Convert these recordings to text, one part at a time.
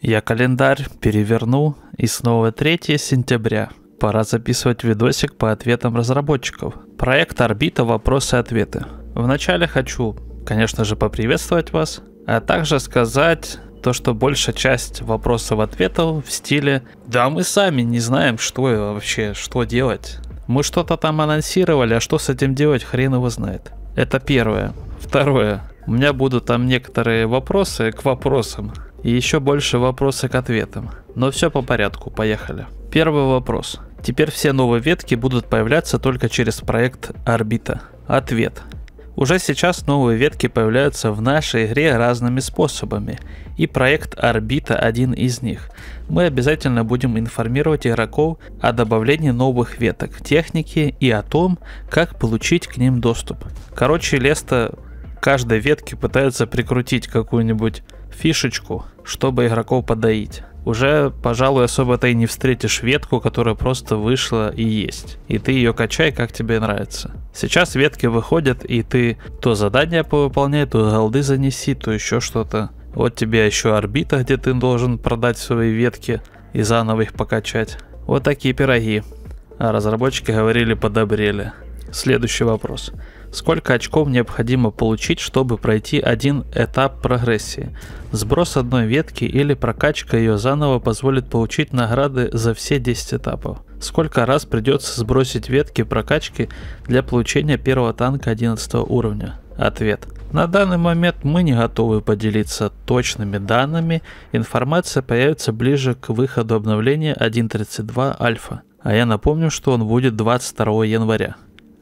Я календарь перевернул, и снова 3 сентября. Пора записывать видосик по ответам разработчиков. Проект «Орбита. и Вопросы-ответы». Вначале хочу, конечно же, поприветствовать вас, а также сказать то, что большая часть вопросов-ответов в стиле «Да мы сами не знаем, что вообще, что делать». Мы что-то там анонсировали, а что с этим делать, хрен его знает. Это первое. Второе. У меня будут там некоторые вопросы к вопросам и еще больше вопроса к ответам. Но все по порядку, поехали. Первый вопрос. Теперь все новые ветки будут появляться только через проект Орбита. Ответ. Уже сейчас новые ветки появляются в нашей игре разными способами, и проект Орбита один из них. Мы обязательно будем информировать игроков о добавлении новых веток техники и о том, как получить к ним доступ. Короче, Леста каждой ветке пытается прикрутить какую-нибудь фишечку, чтобы игроков подоить. Уже, пожалуй, особо ты не встретишь ветку, которая просто вышла и есть. И ты ее качай, как тебе нравится. Сейчас ветки выходят, и ты то задание повыполняй, то голды занеси, то еще что-то. Вот тебе еще орбита, где ты должен продать свои ветки и заново их покачать. Вот такие пироги. А разработчики говорили, подобрели. Следующий вопрос. Сколько очков необходимо получить, чтобы пройти один этап прогрессии? Сброс одной ветки или прокачка ее заново позволит получить награды за все 10 этапов. Сколько раз придется сбросить ветки прокачки для получения первого танка 11 уровня? Ответ. На данный момент мы не готовы поделиться точными данными. Информация появится ближе к выходу обновления 1.32 альфа. А я напомню, что он будет 22 января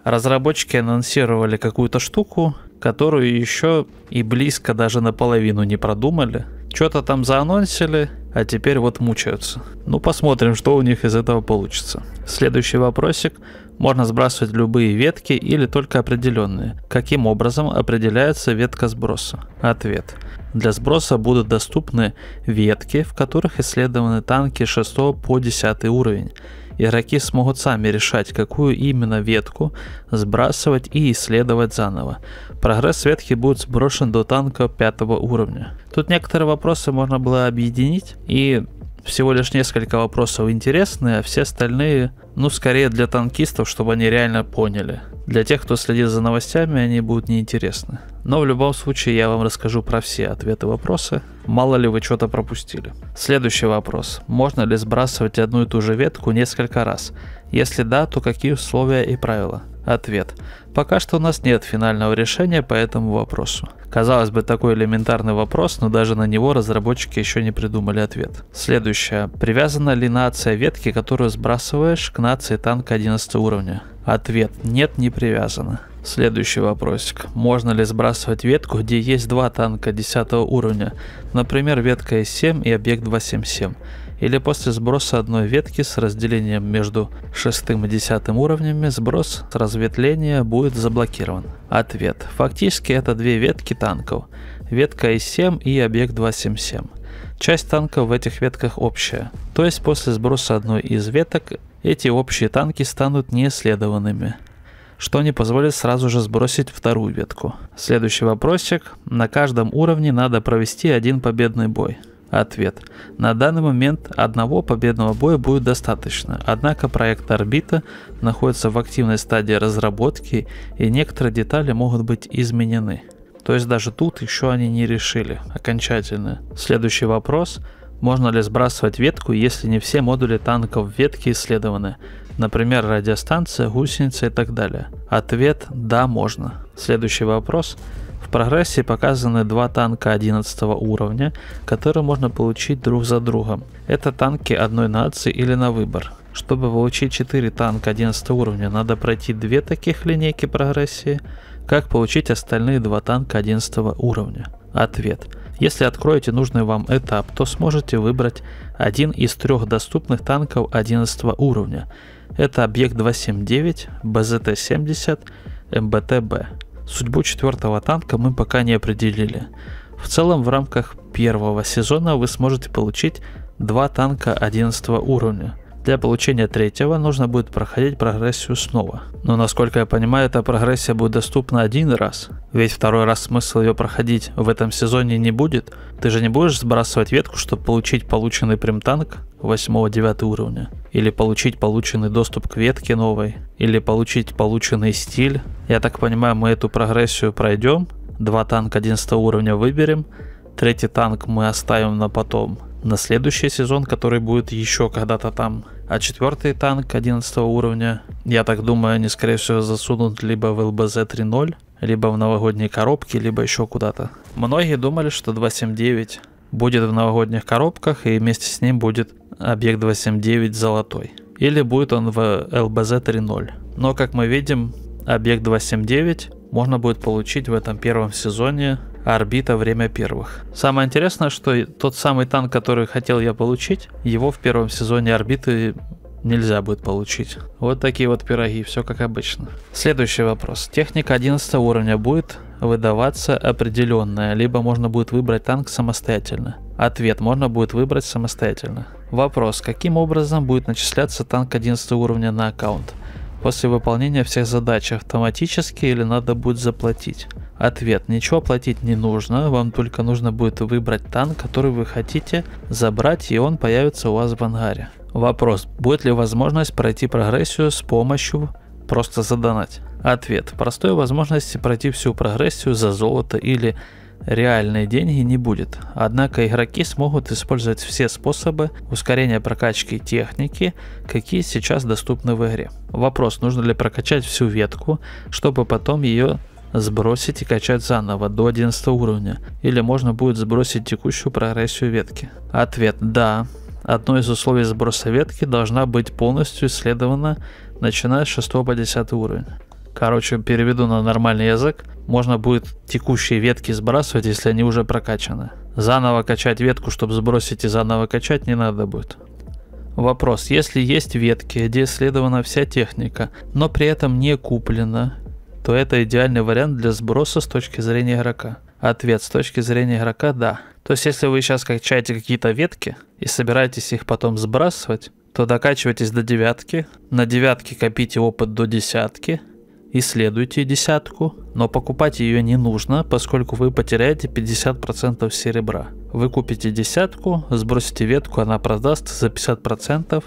разработчики анонсировали какую-то штуку, которую еще и близко даже наполовину не продумали. Что-то там заанонсили, а теперь вот мучаются. Ну посмотрим, что у них из этого получится. Следующий вопросик. Можно сбрасывать любые ветки или только определенные. Каким образом определяется ветка сброса? Ответ. Для сброса будут доступны ветки, в которых исследованы танки 6 по 10 уровень игроки смогут сами решать, какую именно ветку сбрасывать и исследовать заново. Прогресс ветки будет сброшен до танка пятого уровня. Тут некоторые вопросы можно было объединить и всего лишь несколько вопросов интересные, а все остальные, ну, скорее для танкистов, чтобы они реально поняли. Для тех, кто следит за новостями, они будут неинтересны. Но в любом случае я вам расскажу про все ответы вопросы, Мало ли вы что-то пропустили. Следующий вопрос. Можно ли сбрасывать одну и ту же ветку несколько раз? Если да, то какие условия и правила? Ответ. Пока что у нас нет финального решения по этому вопросу. Казалось бы, такой элементарный вопрос, но даже на него разработчики еще не придумали ответ. Следующее. Привязана ли нация ветки, которую сбрасываешь, к нации танка 11 уровня? Ответ. Нет, не привязана. Следующий вопросик. Можно ли сбрасывать ветку, где есть два танка 10 уровня? Например, ветка С7 и объект 277. Или после сброса одной ветки с разделением между 6 и 10 уровнями сброс с разветвления будет заблокирован? Ответ. Фактически это две ветки танков. Ветка С7 и объект 277. Часть танков в этих ветках общая, то есть после сброса одной из веток эти общие танки станут неисследованными что не позволит сразу же сбросить вторую ветку. Следующий вопросик. На каждом уровне надо провести один победный бой. Ответ. На данный момент одного победного боя будет достаточно, однако проект «Орбита» находится в активной стадии разработки и некоторые детали могут быть изменены. То есть даже тут еще они не решили окончательно. Следующий вопрос. Можно ли сбрасывать ветку, если не все модули танков ветки исследованы? например, радиостанция, гусеница и так далее? Ответ – да, можно. Следующий вопрос. В прогрессе показаны два танка 11 уровня, которые можно получить друг за другом. Это танки одной нации или на выбор. Чтобы получить 4 танка 11 уровня, надо пройти две таких линейки прогрессии. Как получить остальные два танка 11 уровня? Ответ. Если откроете нужный вам этап, то сможете выбрать один из трех доступных танков 11 уровня это объект 279 БЗТ-70 МБТБ. Судьбу четвертого танка мы пока не определили. В целом в рамках первого сезона вы сможете получить два танка 11 уровня – для получения третьего нужно будет проходить прогрессию снова. Но насколько я понимаю, эта прогрессия будет доступна один раз. Ведь второй раз смысл ее проходить в этом сезоне не будет. Ты же не будешь сбрасывать ветку, чтобы получить полученный примтанк 8-9 уровня. Или получить полученный доступ к ветке новой. Или получить полученный стиль. Я так понимаю, мы эту прогрессию пройдем. Два танка 11 уровня выберем. Третий танк мы оставим на потом. На следующий сезон, который будет еще когда-то там. А четвертый танк 11 уровня, я так думаю, они скорее всего засунут либо в ЛБЗ-3.0, либо в новогодние коробки, либо еще куда-то. Многие думали, что 2.7.9 будет в новогодних коробках и вместе с ним будет объект 2.7.9 золотой. Или будет он в ЛБЗ 3.0. Но как мы видим, объект 2.7.9 можно будет получить в этом первом сезоне орбита время первых. Самое интересное, что тот самый танк, который хотел я получить, его в первом сезоне орбиты нельзя будет получить. Вот такие вот пироги, все как обычно. Следующий вопрос. Техника 11 уровня будет выдаваться определенная, либо можно будет выбрать танк самостоятельно. Ответ можно будет выбрать самостоятельно. Вопрос. Каким образом будет начисляться танк 11 уровня на аккаунт? после выполнения всех задач автоматически или надо будет заплатить? Ответ. Ничего платить не нужно, вам только нужно будет выбрать танк, который вы хотите забрать, и он появится у вас в ангаре. Вопрос. Будет ли возможность пройти прогрессию с помощью просто задонать? Ответ. Простой возможности пройти всю прогрессию за золото или реальные деньги не будет. Однако игроки смогут использовать все способы ускорения прокачки техники, какие сейчас доступны в игре. Вопрос, нужно ли прокачать всю ветку, чтобы потом ее сбросить и качать заново до 11 уровня, или можно будет сбросить текущую прогрессию ветки? Ответ – да. Одно из условий сброса ветки должна быть полностью исследована, начиная с 6 по 10 уровень короче, переведу на нормальный язык, можно будет текущие ветки сбрасывать, если они уже прокачаны. Заново качать ветку, чтобы сбросить и заново качать, не надо будет. Вопрос. Если есть ветки, где исследована вся техника, но при этом не куплена, то это идеальный вариант для сброса с точки зрения игрока. Ответ с точки зрения игрока – да. То есть, если вы сейчас качаете какие-то ветки и собираетесь их потом сбрасывать, то докачивайтесь до девятки, на девятке копите опыт до десятки – исследуйте десятку, но покупать ее не нужно, поскольку вы потеряете 50% серебра. Вы купите десятку, сбросите ветку, она продаст за 50%,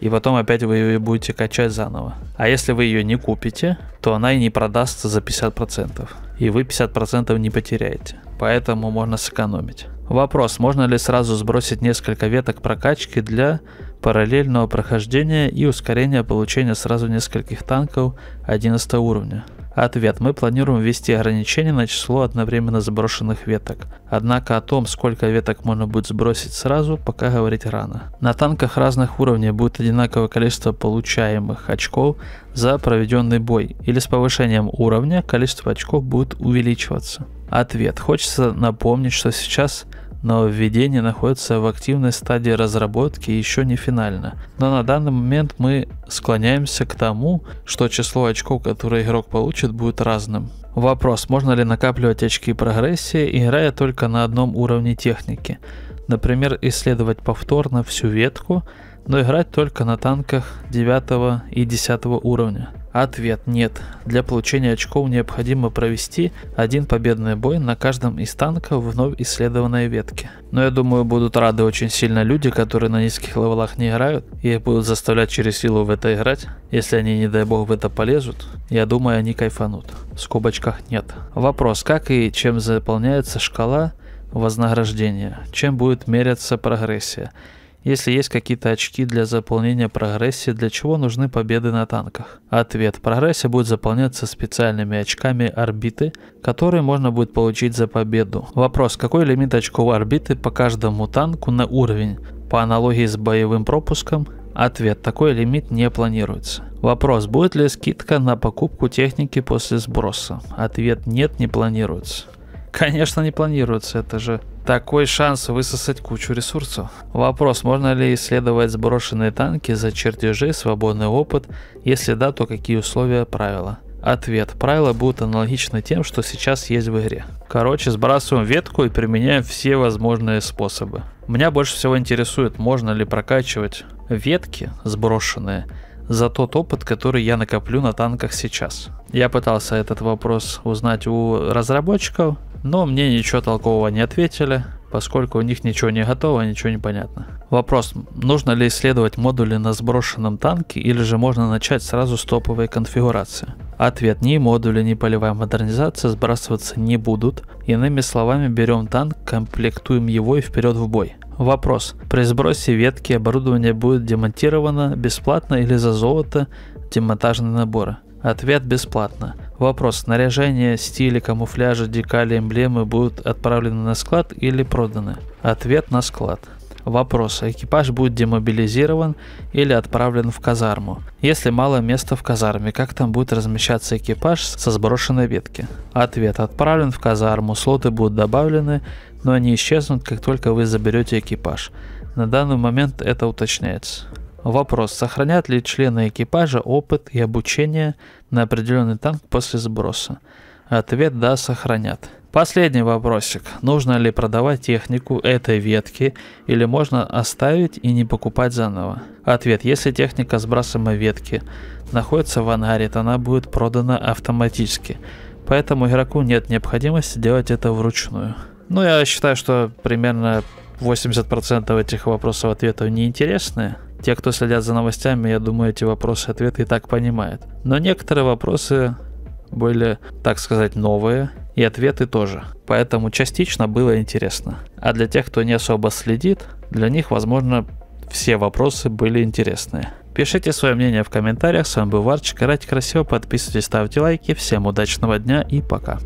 и потом опять вы ее будете качать заново. А если вы ее не купите, то она и не продастся за 50%, и вы 50% не потеряете. Поэтому можно сэкономить. Вопрос, можно ли сразу сбросить несколько веток прокачки для параллельного прохождения и ускорения получения сразу нескольких танков 11 уровня. Ответ. Мы планируем ввести ограничение на число одновременно сброшенных веток. Однако о том, сколько веток можно будет сбросить сразу, пока говорить рано. На танках разных уровней будет одинаковое количество получаемых очков за проведенный бой, или с повышением уровня количество очков будет увеличиваться. Ответ. Хочется напомнить, что сейчас нововведение находится в активной стадии разработки и еще не финально. Но на данный момент мы склоняемся к тому, что число очков, которые игрок получит, будет разным. Вопрос, можно ли накапливать очки прогрессии, играя только на одном уровне техники. Например, исследовать повторно всю ветку, но играть только на танках 9 и 10 уровня. Ответ нет. Для получения очков необходимо провести один победный бой на каждом из танков вновь исследованной ветки. Но я думаю будут рады очень сильно люди, которые на низких левелах не играют и их будут заставлять через силу в это играть. Если они не дай бог в это полезут, я думаю они кайфанут. В скобочках нет. Вопрос, как и чем заполняется шкала вознаграждения? Чем будет меряться прогрессия? Если есть какие-то очки для заполнения прогрессии, для чего нужны победы на танках? Ответ. Прогрессия будет заполняться специальными очками орбиты, которые можно будет получить за победу. Вопрос, какой лимит очков орбиты по каждому танку на уровень? По аналогии с боевым пропуском, Ответ. Такой лимит не планируется. Вопрос. Будет ли скидка на покупку техники после сброса? Ответ. Нет, не планируется. Конечно, не планируется, это же такой шанс высосать кучу ресурсов. Вопрос, можно ли исследовать сброшенные танки за чертежи, свободный опыт, если да, то какие условия правила? Ответ. Правила будут аналогичны тем, что сейчас есть в игре. Короче, сбрасываем ветку и применяем все возможные способы. Меня больше всего интересует, можно ли прокачивать ветки сброшенные за тот опыт, который я накоплю на танках сейчас. Я пытался этот вопрос узнать у разработчиков, но мне ничего толкового не ответили, поскольку у них ничего не готово, ничего не понятно. Вопрос, нужно ли исследовать модули на сброшенном танке или же можно начать сразу с топовой конфигурации? Ответ, ни модули, ни полевая модернизация сбрасываться не будут, иными словами берем танк, комплектуем его и вперед в бой. Вопрос, при сбросе ветки оборудование будет демонтировано бесплатно или за золото демонтажные наборы? Ответ бесплатно. Вопрос. Снаряжение, стили, камуфляжа, декали, эмблемы будут отправлены на склад или проданы? Ответ на склад. Вопрос. Экипаж будет демобилизирован или отправлен в казарму? Если мало места в казарме, как там будет размещаться экипаж со сброшенной ветки? Ответ. Отправлен в казарму, слоты будут добавлены, но они исчезнут, как только вы заберете экипаж. На данный момент это уточняется. Вопрос, Сохранят ли члены экипажа опыт и обучение на определенный танк после сброса? Ответ «да» сохранят. Последний вопросик. Нужно ли продавать технику этой ветки или можно оставить и не покупать заново? Ответ. Если техника сбрасываемой ветки находится в ангаре, то она будет продана автоматически. Поэтому игроку нет необходимости делать это вручную. Ну, я считаю, что примерно 80% этих вопросов-ответов неинтересны. Те, кто следят за новостями, я думаю, эти вопросы и ответы и так понимают. Но некоторые вопросы были, так сказать, новые, и ответы тоже. Поэтому частично было интересно. А для тех, кто не особо следит, для них, возможно, все вопросы были интересные. Пишите свое мнение в комментариях. С вами был Варчик. Играйте красиво, подписывайтесь, ставьте лайки. Всем удачного дня и пока.